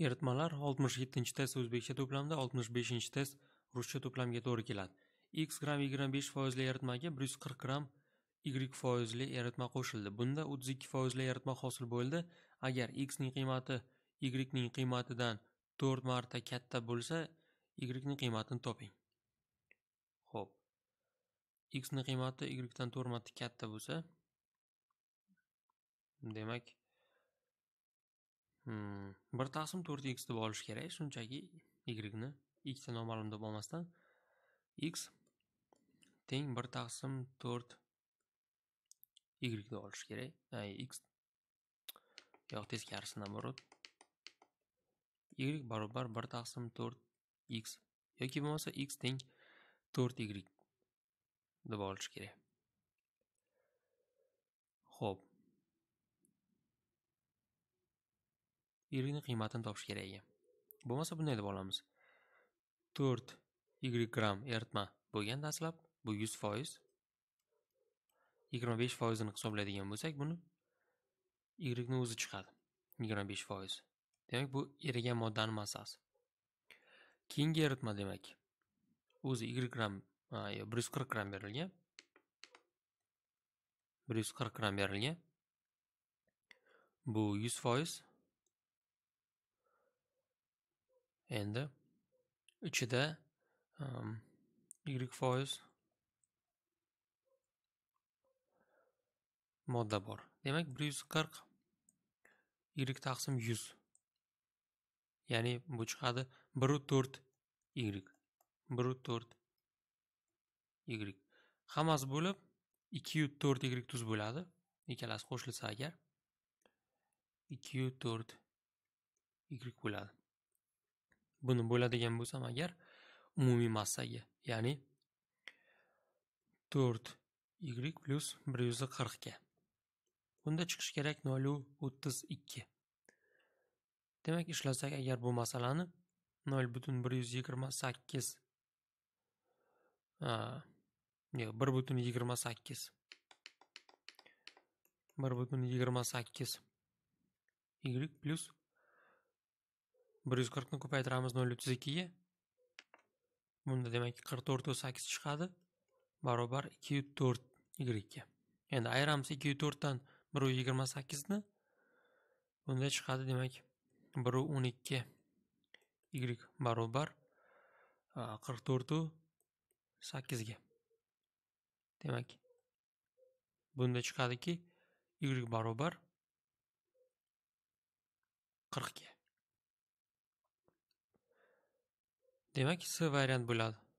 Eritmalar 67-test o'zbekcha to'plamda 65-test ruscha to'plamga to'g'ri keladi. X gram 25 foizli eritmaga 140 gram Y foizli eritma qo'shildi. Bunda 32 foizli eritma hosil bo'ldi. Agar X ning qiymati Y ning qiymatidan 4 marta katta bo'lsa, Y ning qiymatini toping. Xo'p. X ning qiymati Y dan 4 marta katta bo'lsa, demak Hmm. bir taqsim to'rt x deb olish kerak shunchaki y ni ikkita noma'lum deb olmasdan x teng bir taqsim to'rt y deb olish kerak x yo'q teskarisi наоборот y barobar bir taqsim to'rt x yoki bo'lmasa x teng to'rt y deb olish kerak ho'p y qiymatini topish kerak ekan bo'lmasa bunday deb olamiz to'rt y gram eritma bo'lgan dastlab bu yuz foiz yigirma besh foizini hisoblaydigan bo'lsak buni yni o'zi chiqadi yigirma besh foiz demak bu erigan moddani massasi keyingi eritma demak o'zi y gram bir yuz qirq gram berilgan bir yuz qirq gram berilgan bu yuz foiz endi ichida y foiz modda bor demak bir yuz qirq taqsim yuz ya'ni bu chiqadi biru to'rt y biru to'rt y hammasi bo'lib ikki yu to'rt tuz bo'ladi ikkalasi qo'shilsa agar ikki yu to'rt bo'ladi buni bo'ladigan bo'lsam agar umumiy massaga ya'ni to'rt y plyus bir yuz qirqga bunda chiqishi kerak nol o'ttiz ikki demak ishlasak agar bu masalani nol butun bir yuz yigirma sakkiz yo'q bir butun yigirma sakkiz bir butun yigirma sakkiz y plyus 140 ni ko'paytiramiz 0332 bunda demak 44 8 chiqadi barobar 24 y endi ayiramiz 2.4 dan 128 ni bunda chiqadi demak 112 y barobar 44 8 ga demak bunda chiqadiki y barobar 40 ga demak c variant bo'ladi